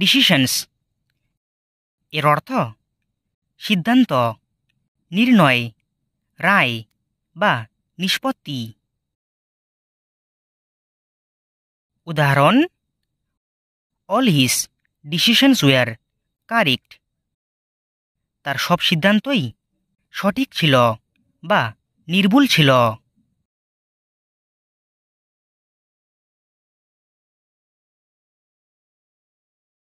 decisions এর অর্থ সিদ্ধান্ত নির্ণয় রায় বা নিষ্পত্তি উদাহরণ all his decisions were correct তার সব সিদ্ধান্তই সঠিক ছিল বা নির্ভুল ছিল